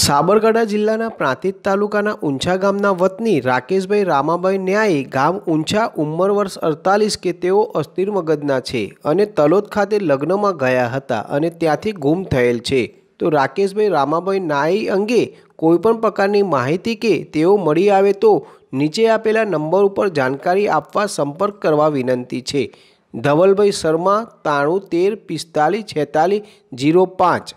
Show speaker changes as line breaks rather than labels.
સાબરકાંઠા જિલ્લાના પ્રાંતિજ તાલુકાના ઊંછા ગામના વતની રાકેશભાઈ રામાભાઈ ન્યાયી ગામ ઊંછા ઉંમર વર્ષ અડતાલીસ કે તેઓ અસ્થિર મગજના છે અને તલોદ ખાતે લગ્નમાં ગયા હતા અને ત્યાંથી ગુમ થયેલ છે તો રાકેશભાઈ રામાભાઈ નાઈ અંગે કોઈપણ પ્રકારની માહિતી કે તેઓ મળી આવે તો નીચે આપેલા નંબર ઉપર જાણકારી આપવા સંપર્ક કરવા વિનંતી છે ધવલભાઈ શર્મા ત્રાણું તેર પિસ્તાલીસ છેતાલીસ જીરો પાંચ